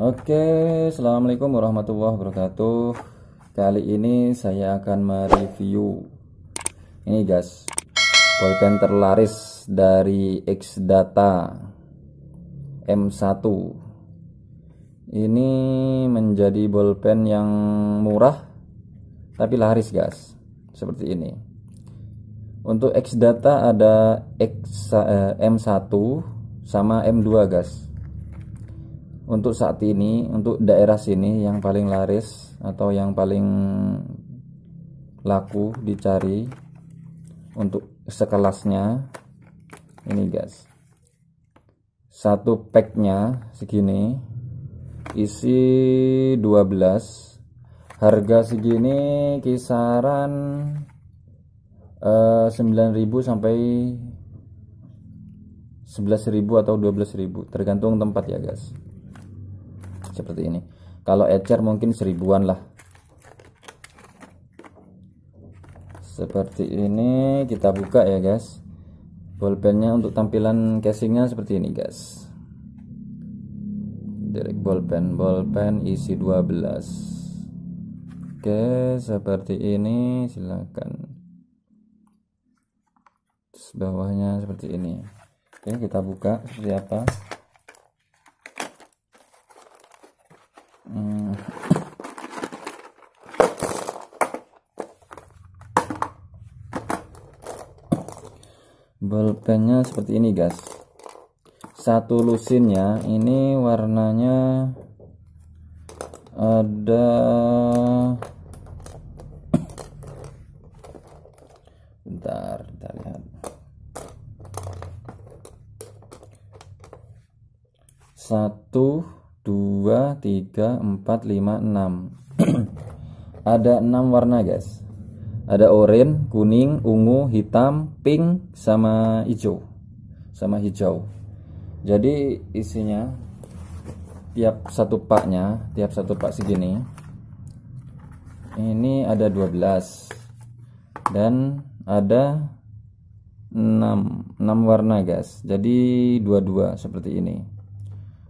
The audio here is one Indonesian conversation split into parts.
Oke, Assalamualaikum warahmatullahi wabarakatuh Kali ini saya akan mereview Ini guys Pulpen terlaris dari X Data M1 Ini menjadi bolpen yang murah Tapi laris guys Seperti ini Untuk X Data ada X, eh, M1 sama M2 guys untuk saat ini untuk daerah sini yang paling laris atau yang paling laku dicari untuk sekelasnya ini guys satu packnya segini isi 12 harga segini kisaran uh, eh, 9.000 sampai 11.000 atau 12.000 tergantung tempat ya guys seperti ini kalau ecer mungkin seribuan lah seperti ini kita buka ya guys bolpennya untuk tampilan casingnya seperti ini guys direct bolpen bolpen isi 12 oke seperti ini silahkan bawahnya seperti ini oke kita buka seperti apa bolpennya seperti ini guys satu lusinnya ini warnanya ada bentar kita lihat satu dua tiga empat lima enam ada enam warna guys ada oranye, kuning, ungu, hitam, pink sama hijau. Sama hijau. Jadi isinya tiap satu paknya, tiap satu pak segini. Ini ada 12. Dan ada 6, 6 warna, guys. Jadi dua-dua seperti ini.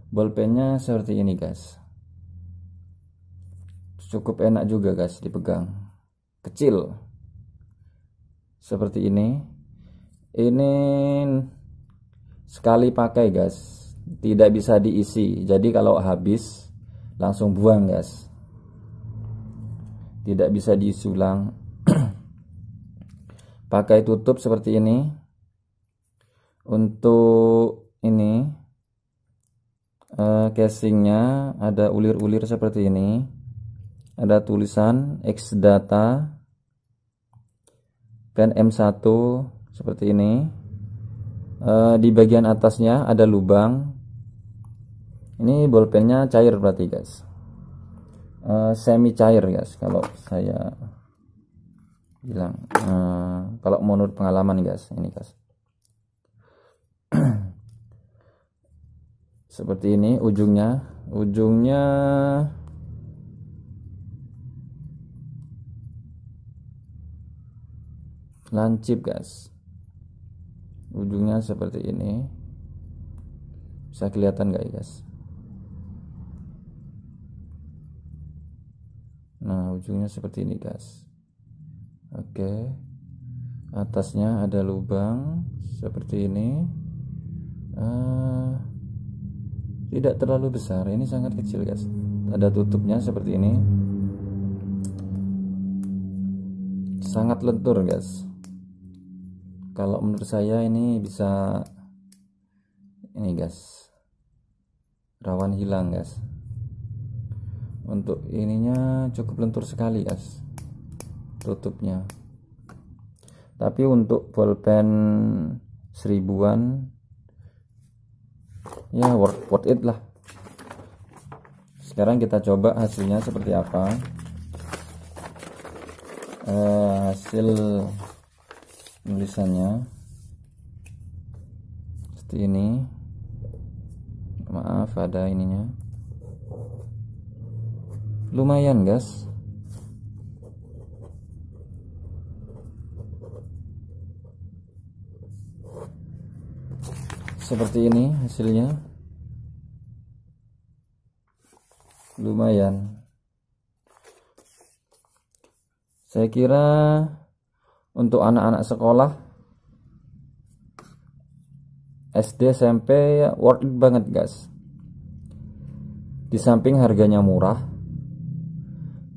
Bolpennya seperti ini, guys. Cukup enak juga, guys, dipegang kecil seperti ini ini sekali pakai guys tidak bisa diisi jadi kalau habis langsung buang guys tidak bisa diisi ulang pakai tutup seperti ini untuk ini uh, casingnya ada ulir-ulir seperti ini ada tulisan X data Pen kan M1 seperti ini eh, di bagian atasnya ada lubang ini bolpennya cair berarti guys eh, semi cair guys kalau saya bilang eh, kalau menurut pengalaman guys ini guys seperti ini ujungnya ujungnya lancip guys ujungnya seperti ini bisa kelihatan gak ya guys nah ujungnya seperti ini guys oke atasnya ada lubang seperti ini uh, tidak terlalu besar ini sangat kecil guys ada tutupnya seperti ini sangat lentur guys kalau menurut saya ini bisa ini guys rawan hilang guys untuk ininya cukup lentur sekali guys tutupnya tapi untuk bolpen seribuan ya worth, worth it lah sekarang kita coba hasilnya seperti apa eh, hasil tulisannya seperti ini maaf ada ininya lumayan guys seperti ini hasilnya lumayan saya kira untuk anak-anak sekolah SD SMP ya, worth it banget guys di samping harganya murah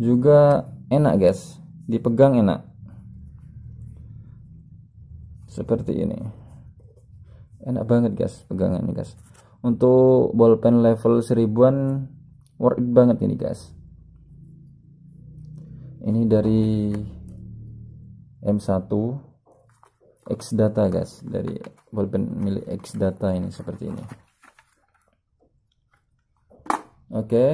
juga enak guys dipegang enak seperti ini enak banget guys pegangannya guys untuk bolpen level seribuan worth it banget ini guys ini dari M1 X data guys dari bolpen milik X data ini seperti ini oke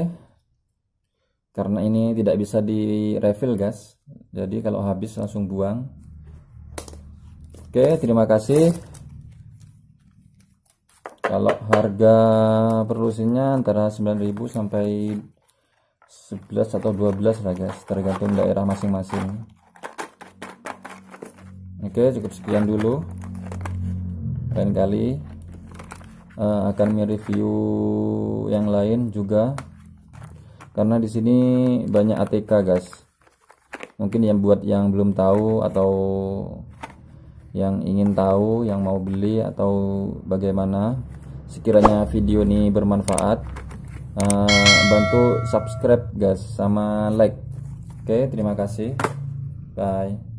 karena ini tidak bisa di refill guys jadi kalau habis langsung buang oke terima kasih kalau harga perusinya antara 9000 sampai 11 atau 12 lah guys tergantung daerah masing-masing Oke, cukup sekian dulu. Lain kali uh, akan mereview yang lain juga. Karena di sini banyak ATK, guys. Mungkin yang buat yang belum tahu atau yang ingin tahu, yang mau beli atau bagaimana, sekiranya video ini bermanfaat, uh, bantu subscribe, guys, sama like. Oke, terima kasih. Bye.